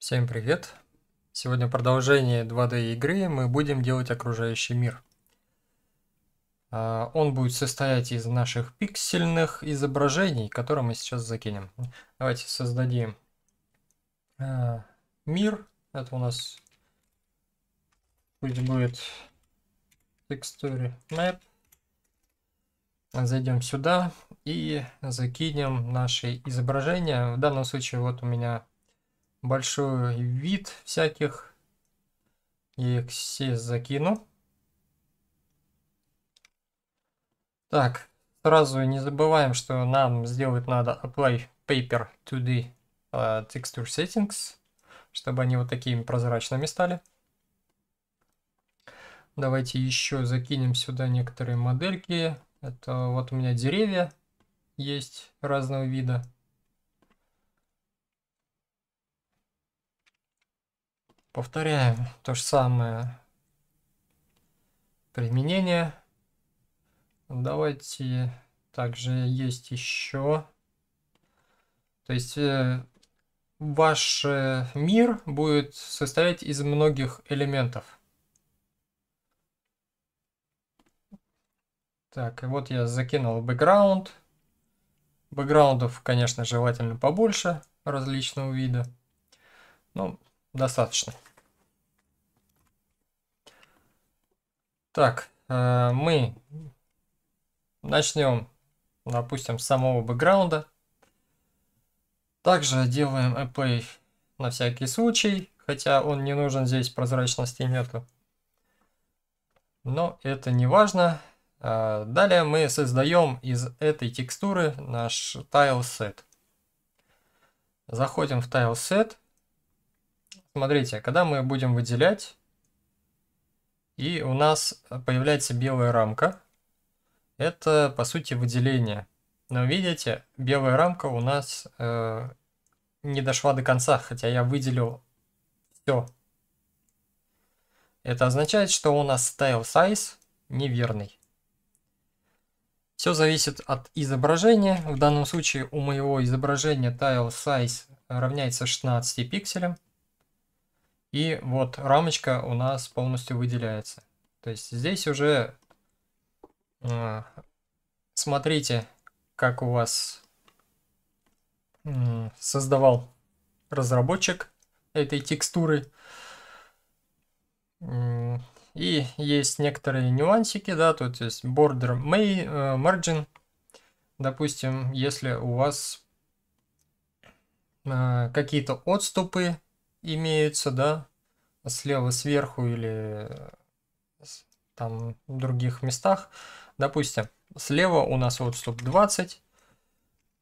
Всем привет! Сегодня продолжение продолжении 2D игры мы будем делать окружающий мир. А, он будет состоять из наших пиксельных изображений, которые мы сейчас закинем. Давайте создадим а, мир. Это у нас пусть будет текстуре map. Зайдем сюда и закинем наши изображения. В данном случае вот у меня большой вид всяких. Я их все закину. Так, сразу не забываем, что нам сделать надо apply paper to the uh, texture settings, чтобы они вот такими прозрачными стали. Давайте еще закинем сюда некоторые модельки. Это вот у меня деревья есть разного вида. Повторяем то же самое применение. Давайте также есть еще. То есть э, ваш э, мир будет состоять из многих элементов. Так, и вот я закинул бэкграунд. Бэкграундов, конечно, желательно побольше различного вида. Ну, достаточно. Так, э, мы начнем, допустим, с самого бэкграунда. Также делаем apply на всякий случай, хотя он не нужен здесь, прозрачности нету. Но это не важно. Э, далее мы создаем из этой текстуры наш тайл сет. Заходим в tile set. Смотрите, когда мы будем выделять, и у нас появляется белая рамка, это по сути выделение. Но видите, белая рамка у нас э, не дошла до конца, хотя я выделил все. Это означает, что у нас style size неверный. Все зависит от изображения. В данном случае у моего изображения tile size равняется 16 пикселям. И вот рамочка у нас полностью выделяется. То есть здесь уже э, смотрите, как у вас э, создавал разработчик этой текстуры. И есть некоторые нюансики, да, тут есть border may, э, margin. Допустим, если у вас а, какие-то отступы имеются, да, слева сверху или э, там в других местах. Допустим, слева у нас вот отступ 20,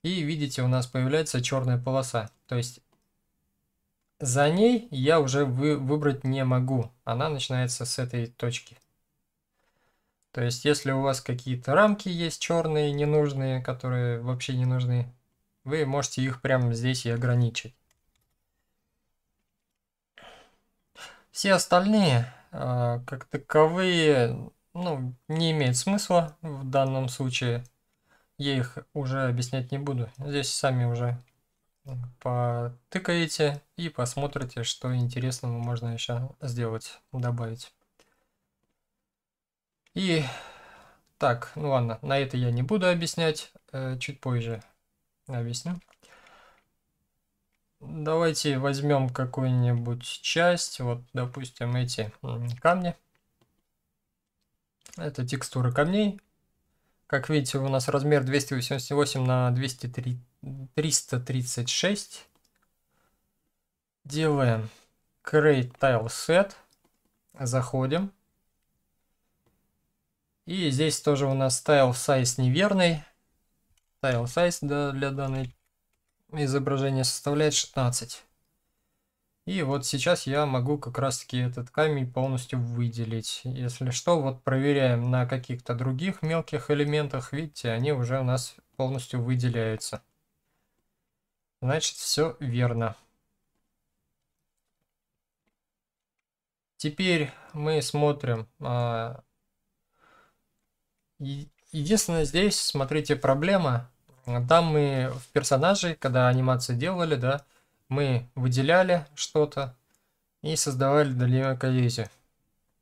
и видите, у нас появляется черная полоса. То есть за ней я уже вы, выбрать не могу. Она начинается с этой точки. То есть, если у вас какие-то рамки есть черные, ненужные, которые вообще не нужны, вы можете их прямо здесь и ограничить. Все остальные, э, как таковые, ну, не имеют смысла в данном случае. Я их уже объяснять не буду. Здесь сами уже потыкаете и посмотрите, что интересного можно еще сделать, добавить. И так, ну ладно, на это я не буду объяснять, э, чуть позже объясню. Давайте возьмем какую-нибудь часть, вот, допустим, эти камни. Это текстуры камней. Как видите, у нас размер 288 на 203, 336. Делаем create tile set. Заходим. И здесь тоже у нас tile size неверный. Tile size для данной изображение составляет 16. И вот сейчас я могу как раз таки этот камень полностью выделить. Если что, вот проверяем на каких-то других мелких элементах. Видите, они уже у нас полностью выделяются. Значит, все верно. Теперь мы смотрим. А, единственное здесь, смотрите, проблема там мы в персонажей, когда анимации делали, да, мы выделяли что-то и создавали долевую коллизию.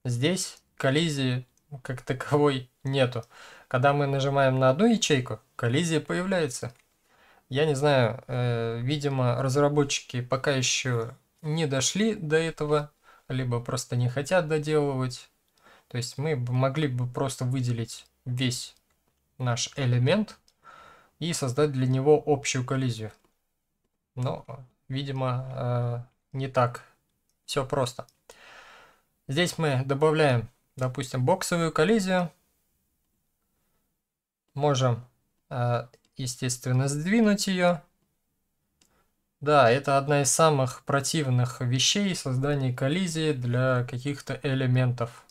Здесь коллизии как таковой нету. Когда мы нажимаем на одну ячейку, коллизия появляется. Я не знаю, э, видимо, разработчики пока еще не дошли до этого, либо просто не хотят доделывать. То есть мы могли бы просто выделить весь наш элемент, и создать для него общую коллизию. Но, видимо, э, не так все просто. Здесь мы добавляем, допустим, боксовую коллизию. Можем, э, естественно, сдвинуть ее. Да, это одна из самых противных вещей создания коллизии для каких-то элементов.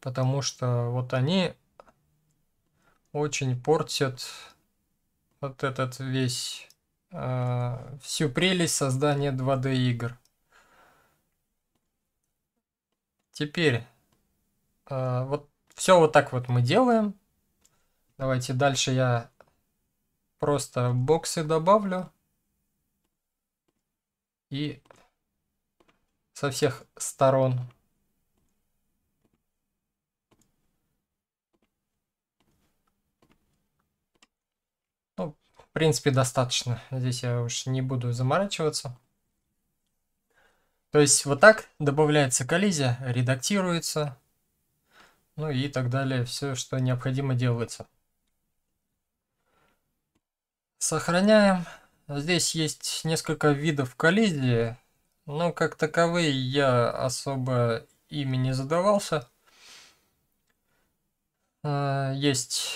Потому что вот они очень портят вот этот весь, э, всю прелесть создания 2D игр. Теперь, э, вот все вот так вот мы делаем. Давайте дальше я просто боксы добавлю. И со всех сторон принципе, достаточно. Здесь я уж не буду заморачиваться. То есть вот так добавляется коллизия, редактируется, ну и так далее. Все, что необходимо делается. Сохраняем. Здесь есть несколько видов коллизии, но как таковые я особо ими не задавался. Э, есть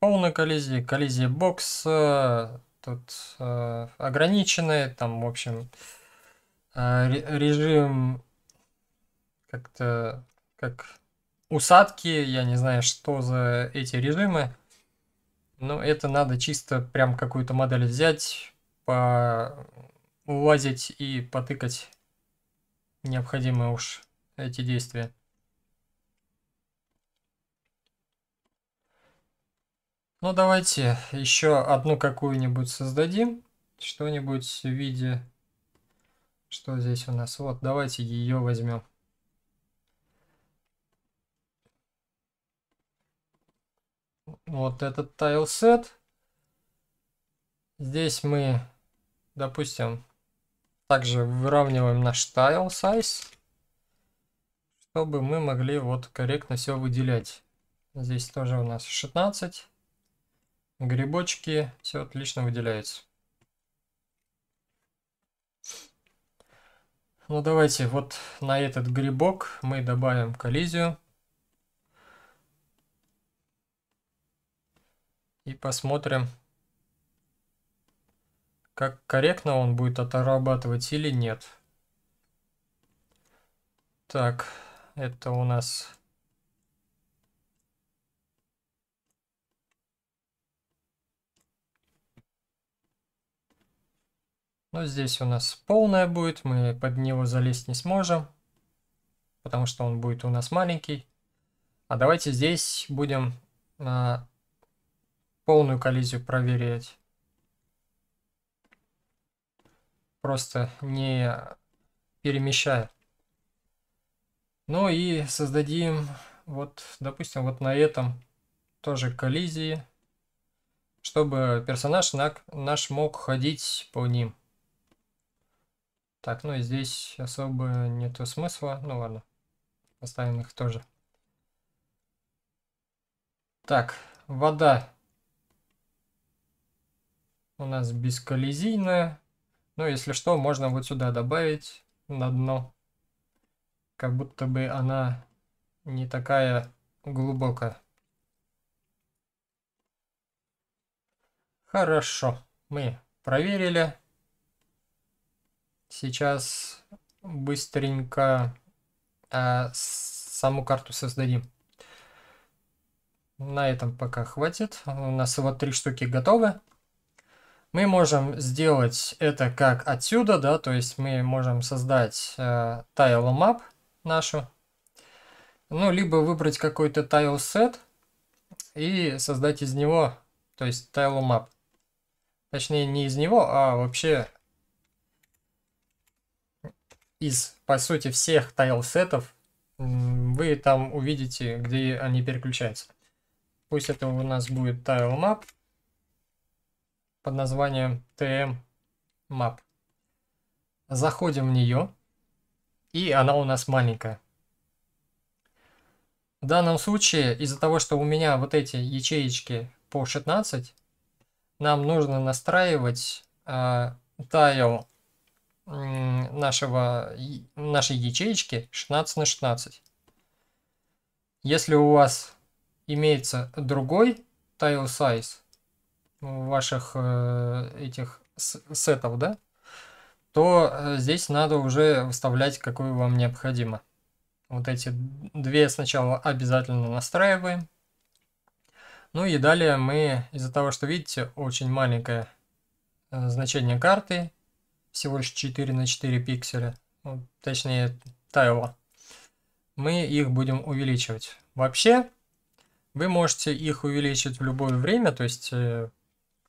полную коллизию, коллизия бокс, тут э, ограниченные, там, в общем, э, режим как-то как усадки, я не знаю, что за эти режимы, но это надо чисто прям какую-то модель взять, по улазить и потыкать необходимые уж эти действия. Ну, давайте еще одну какую-нибудь создадим. Что-нибудь в виде... Что здесь у нас? Вот, давайте ее возьмем. Вот этот тайл сет. Здесь мы, допустим, также выравниваем наш тайл size, чтобы мы могли вот корректно все выделять. Здесь тоже у нас 16 грибочки, все отлично выделяются. Ну давайте вот на этот грибок мы добавим коллизию. И посмотрим, как корректно он будет отрабатывать или нет. Так, это у нас Но здесь у нас полная будет, мы под него залезть не сможем, потому что он будет у нас маленький. А давайте здесь будем на полную коллизию проверять. Просто не перемещая. Ну и создадим, вот, допустим, вот на этом тоже коллизии, чтобы персонаж наш мог ходить по ним. Так, ну и здесь особо нету смысла. Ну ладно, поставим их тоже. Так, вода у нас бесколлизийная. Ну, если что, можно вот сюда добавить на дно. Как будто бы она не такая глубокая. Хорошо, мы проверили. Сейчас быстренько э, саму карту создадим. На этом пока хватит. У нас вот три штуки готовы. Мы можем сделать это как отсюда, да, то есть мы можем создать э, tile map нашу. Ну, либо выбрать какой-то tile set и создать из него, то есть tile map. Точнее, не из него, а вообще из, по сути, всех тайл-сетов, вы там увидите, где они переключаются. Пусть это у нас будет тайл мап под названием TM map. Заходим в нее, и она у нас маленькая. В данном случае, из-за того, что у меня вот эти ячеечки по 16, нам нужно настраивать э, а, тайл нашего, нашей ячеечки 16 на 16. Если у вас имеется другой tile size ваших э, этих сетов, да, то э, здесь надо уже выставлять, какую вам необходимо. Вот эти две сначала обязательно настраиваем. Ну и далее мы, из-за того, что видите, очень маленькое э, значение карты, всего лишь 4 на 4 пикселя, ну, точнее тайла, мы их будем увеличивать. Вообще, вы можете их увеличить в любое время, то есть, э,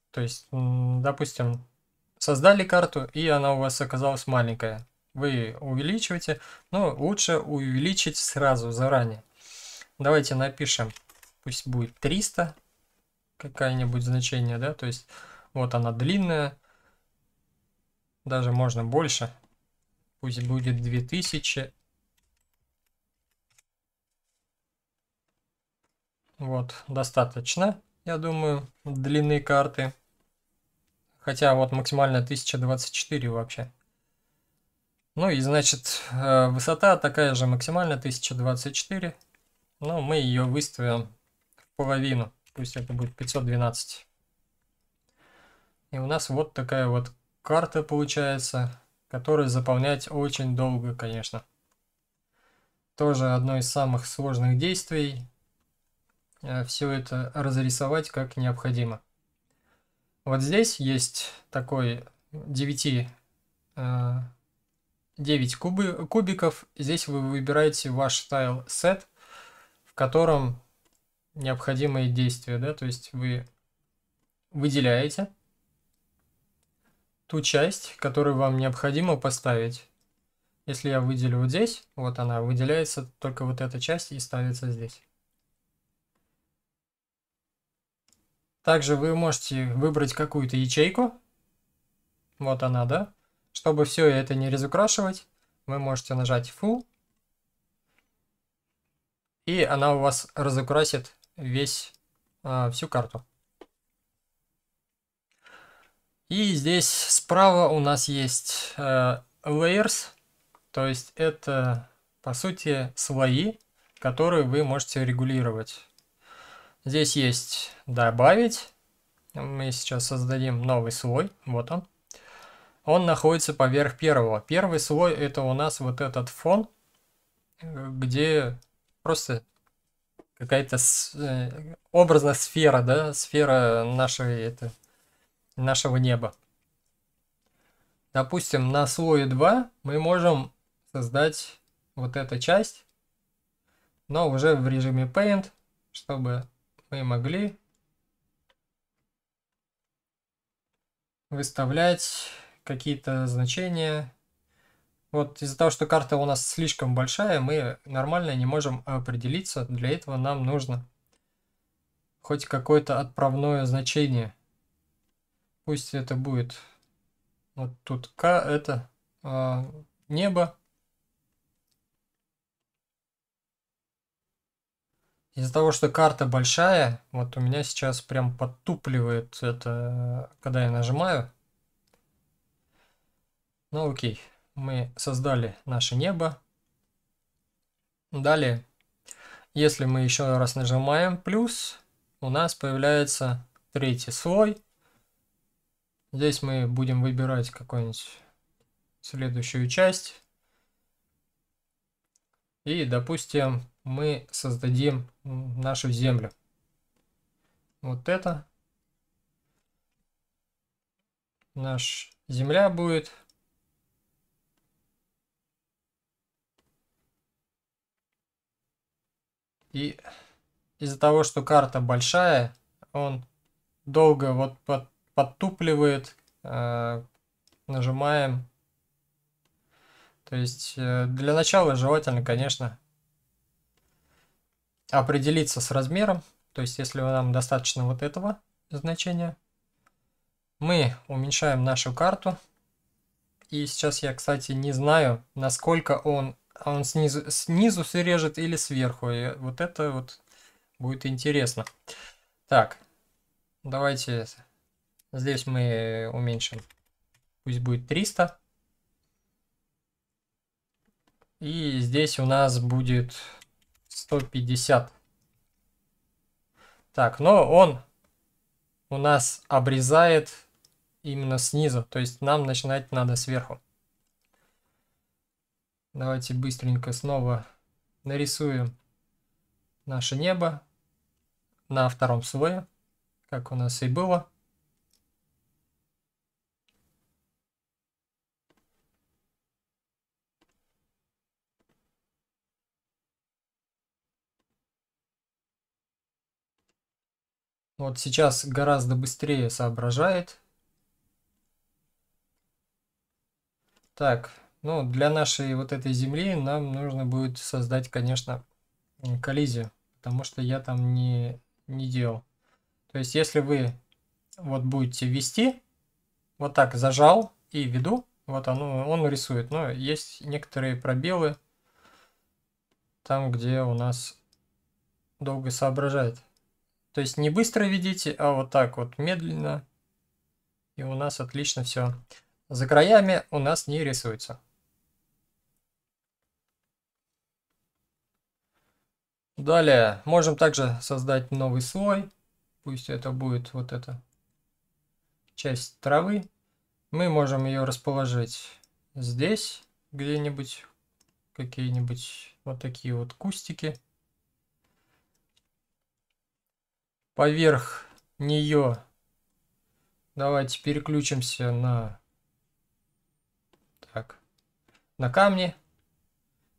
то есть допустим, создали карту, и она у вас оказалась маленькая. Вы увеличиваете, но ну, лучше увеличить сразу, заранее. Давайте напишем, пусть будет 300, какое-нибудь значение, да, то есть вот она длинная, даже можно больше. Пусть будет 2000. Вот, достаточно, я думаю, длины карты. Хотя вот максимально 1024 вообще. Ну и значит, э, высота такая же максимально 1024. Но мы ее выставим в половину. Пусть это будет 512. И у нас вот такая вот карты получается, которые заполнять очень долго, конечно. Тоже одно из самых сложных действий. Э, Все это разрисовать как необходимо. Вот здесь есть такой 9, 9 э, кубы, кубиков. Здесь вы выбираете ваш стайл сет, в котором необходимые действия. Да? То есть вы выделяете ту часть, которую вам необходимо поставить. Если я выделю вот здесь, вот она, выделяется только вот эта часть и ставится здесь. Также вы можете выбрать какую-то ячейку. Вот она, да? Чтобы все это не разукрашивать, вы можете нажать Full. И она у вас разукрасит весь, а, всю карту. И здесь справа у нас есть э, layers, то есть это по сути слои, которые вы можете регулировать. Здесь есть добавить. Мы сейчас создадим новый слой, вот он. Он находится поверх первого. Первый слой это у нас вот этот фон, где просто какая-то э, образная сфера, да, сфера нашей это, нашего неба. Допустим, на слое 2 мы можем создать вот эту часть, но уже в режиме Paint, чтобы мы могли выставлять какие-то значения. Вот из-за того, что карта у нас слишком большая, мы нормально не можем определиться. Для этого нам нужно хоть какое-то отправное значение – Пусть это будет вот тут К, это э, небо. Из-за того, что карта большая, вот у меня сейчас прям подтупливает это, когда я нажимаю. Ну окей, мы создали наше небо. Далее, если мы еще раз нажимаем плюс, у нас появляется третий слой – Здесь мы будем выбирать какую-нибудь следующую часть. И, допустим, мы создадим нашу землю. Вот это. Наш земля будет. И из-за того, что карта большая, он долго вот под подтупливает. Э, нажимаем. То есть э, для начала желательно, конечно, определиться с размером. То есть если нам достаточно вот этого значения, мы уменьшаем нашу карту. И сейчас я, кстати, не знаю, насколько он, он снизу, снизу срежет или сверху. И вот это вот будет интересно. Так, давайте Здесь мы уменьшим. Пусть будет 300. И здесь у нас будет 150. Так, но он у нас обрезает именно снизу. То есть нам начинать надо сверху. Давайте быстренько снова нарисуем наше небо на втором слое, как у нас и было. Ну, вот сейчас гораздо быстрее соображает. Так, ну для нашей вот этой земли нам нужно будет создать, конечно, коллизию, потому что я там не, не делал. То есть если вы вот будете вести, вот так зажал и веду, вот оно, он рисует. Но есть некоторые пробелы там, где у нас долго соображает. То есть не быстро ведите, а вот так вот медленно. И у нас отлично все. За краями у нас не рисуется. Далее можем также создать новый слой. Пусть это будет вот эта часть травы. Мы можем ее расположить здесь где-нибудь. Какие-нибудь вот такие вот кустики. поверх нее. Давайте переключимся на... Так. На камни.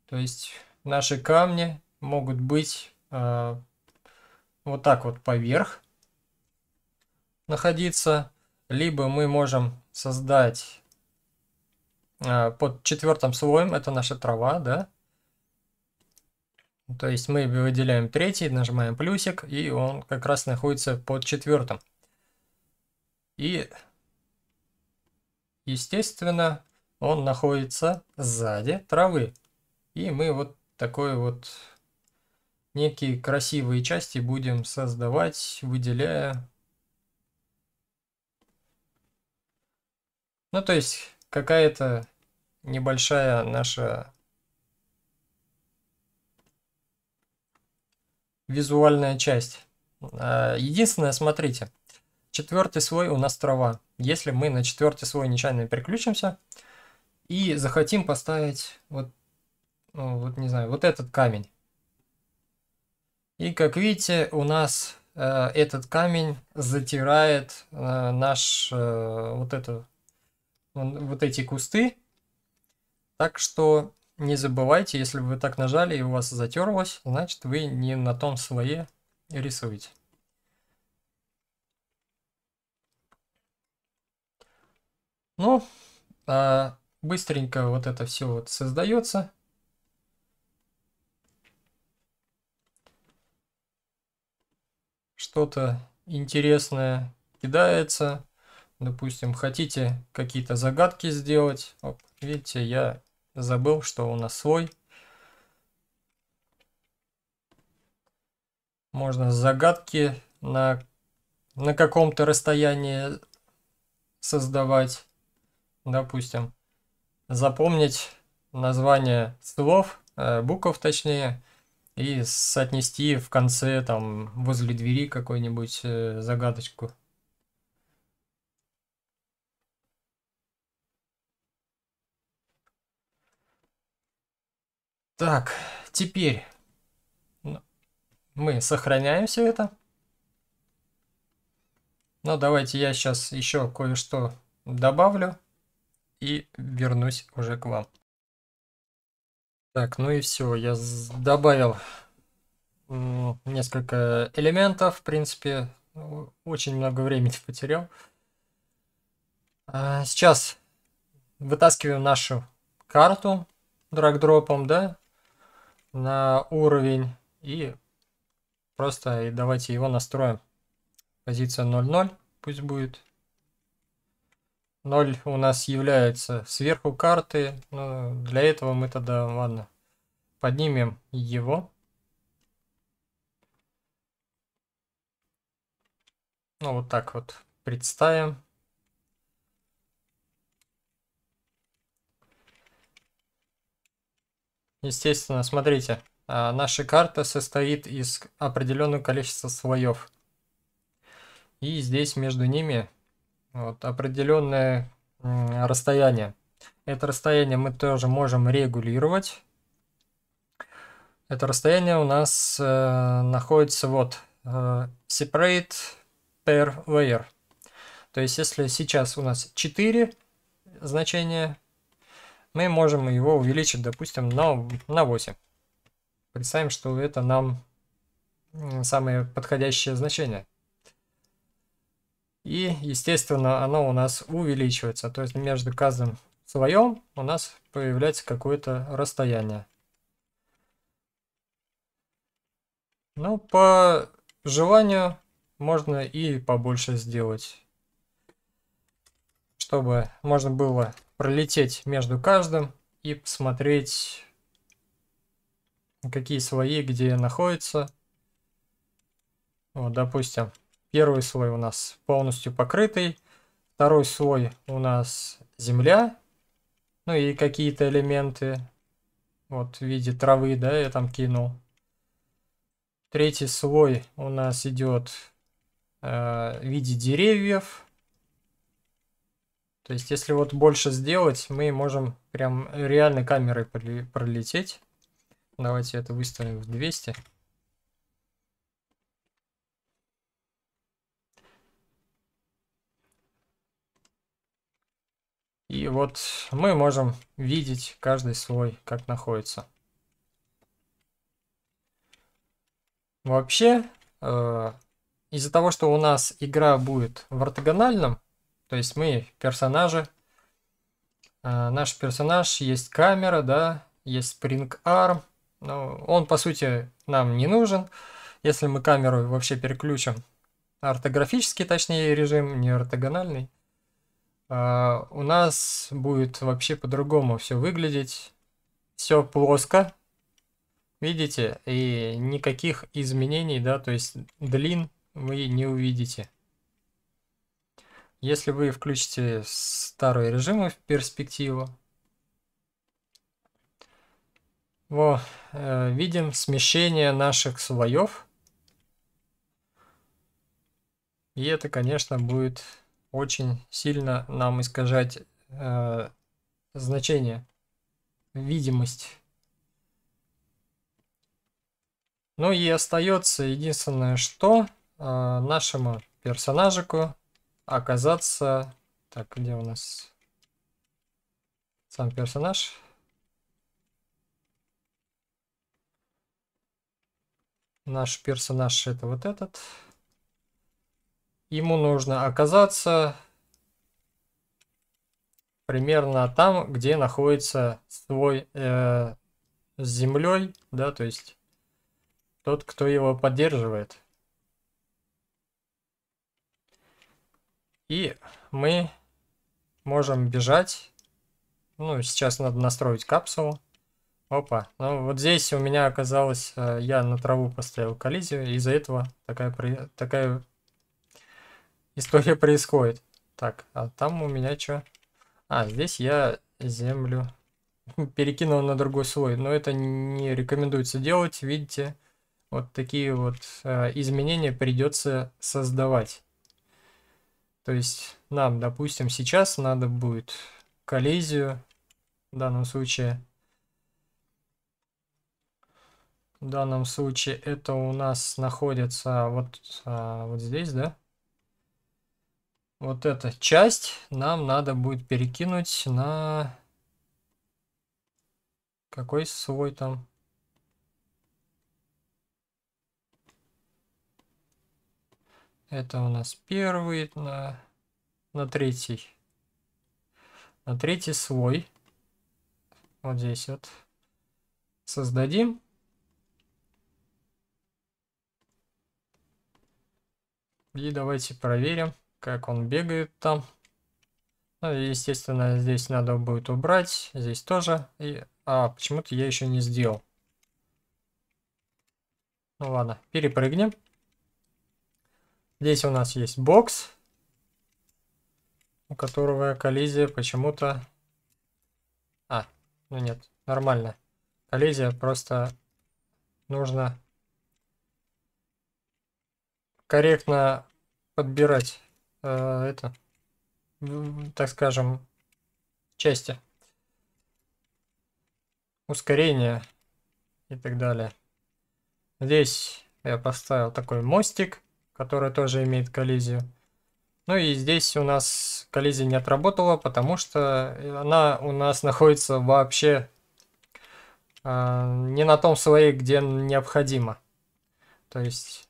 То есть наши камни могут быть э, вот так вот поверх находиться. Либо мы можем создать э, под четвертым слоем, это наша трава, да, ну, то есть мы выделяем третий, нажимаем плюсик, и он как раз находится под четвертым. И, естественно, он находится сзади травы. И мы вот такой вот некие красивые части будем создавать, выделяя. Ну, то есть какая-то небольшая наша визуальная часть. А, единственное, смотрите, четвертый слой у нас трава. Если мы на четвертый слой нечаянно переключимся и захотим поставить вот, ну, вот не знаю, вот этот камень. И как видите, у нас э, этот камень затирает э, наш э, вот эту вот эти кусты. Так что не забывайте, если вы так нажали и у вас затерлось, значит вы не на том слое рисуете. Ну, а быстренько вот это все вот создается. Что-то интересное кидается. Допустим, хотите какие-то загадки сделать. Оп, видите, я забыл, что у нас свой. Можно загадки на, на каком-то расстоянии создавать. Допустим, запомнить название слов, э, букв точнее, и соотнести в конце, там, возле двери какую-нибудь э, загадочку. Так, теперь мы сохраняем все это. Но ну, давайте я сейчас еще кое-что добавлю и вернусь уже к вам. Так, ну и все, я добавил несколько элементов, в принципе, очень много времени потерял. А, сейчас вытаскиваем нашу карту драг-дропом, да, на уровень и просто и давайте его настроим. Позиция 0.0 пусть будет. 0 у нас является сверху карты. Но для этого мы тогда, ладно, поднимем его. Ну вот так вот представим. Естественно, смотрите, а, наша карта состоит из определенного количества слоев. И здесь между ними вот, определенное расстояние. Это расстояние мы тоже можем регулировать. Это расстояние у нас э, находится вот э, separate per layer. То есть если сейчас у нас 4 значения, мы можем его увеличить, допустим, на, на 8. Представим, что это нам самое подходящее значение. И, естественно, оно у нас увеличивается. То есть между каждым слоем у нас появляется какое-то расстояние. Ну, по желанию можно и побольше сделать, чтобы можно было пролететь между каждым и посмотреть, какие слои, где находятся. Вот, допустим, первый слой у нас полностью покрытый, второй слой у нас земля, ну и какие-то элементы, вот в виде травы, да, я там кинул. Третий слой у нас идет э, в виде деревьев, то есть, если вот больше сделать, мы можем прям реально камерой пролететь. Давайте это выставим в 200. И вот мы можем видеть каждый слой, как находится. Вообще, э, из-за того, что у нас игра будет в ортогональном то есть мы персонажи. Э, наш персонаж есть камера, да, есть Spring Arm. Но он, по сути, нам не нужен. Если мы камеру вообще переключим, ортографический, точнее, режим, не ортогональный, э, у нас будет вообще по-другому все выглядеть. Все плоско, видите, и никаких изменений, да, то есть длин вы не увидите. Если вы включите старые режимы в перспективу, во, э, видим смещение наших слоев. И это, конечно, будет очень сильно нам искажать э, значение, видимость. Ну и остается единственное, что э, нашему персонажику оказаться... Так, где у нас сам персонаж? Наш персонаж это вот этот. Ему нужно оказаться примерно там, где находится свой э, с землей, да, то есть тот, кто его поддерживает. И мы можем бежать. Ну, сейчас надо настроить капсулу. Опа. Ну, вот здесь у меня оказалось, э, я на траву поставил коллизию, из-за этого такая, такая история происходит. Так, а там у меня что? А, здесь я землю перекинул на другой слой, но это не рекомендуется делать, видите, вот такие вот э, изменения придется создавать. То есть нам, допустим, сейчас надо будет коллизию в данном случае. В данном случае это у нас находится вот, а, вот здесь, да? Вот эта часть нам надо будет перекинуть на какой свой там? Это у нас первый на, на третий. На третий слой. Вот здесь вот. Создадим. И давайте проверим, как он бегает там. Ну, естественно, здесь надо будет убрать. Здесь тоже. И... А, почему-то я еще не сделал. Ну ладно, перепрыгнем. Здесь у нас есть бокс, у которого коллизия почему-то... А, ну нет, нормально. Коллизия просто нужно корректно подбирать э, это, так скажем, части. Ускорение и так далее. Здесь я поставил такой мостик которая тоже имеет коллизию. Ну и здесь у нас коллизия не отработала, потому что она у нас находится вообще э, не на том слое, где необходимо. То есть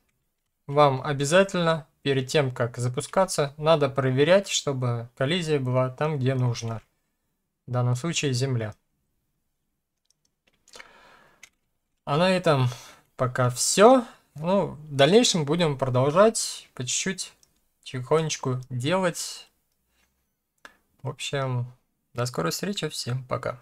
вам обязательно перед тем, как запускаться, надо проверять, чтобы коллизия была там, где нужно. В данном случае Земля. А на этом пока все. Ну, в дальнейшем будем продолжать по чуть-чуть, тихонечку делать. В общем, до скорой встречи, всем пока.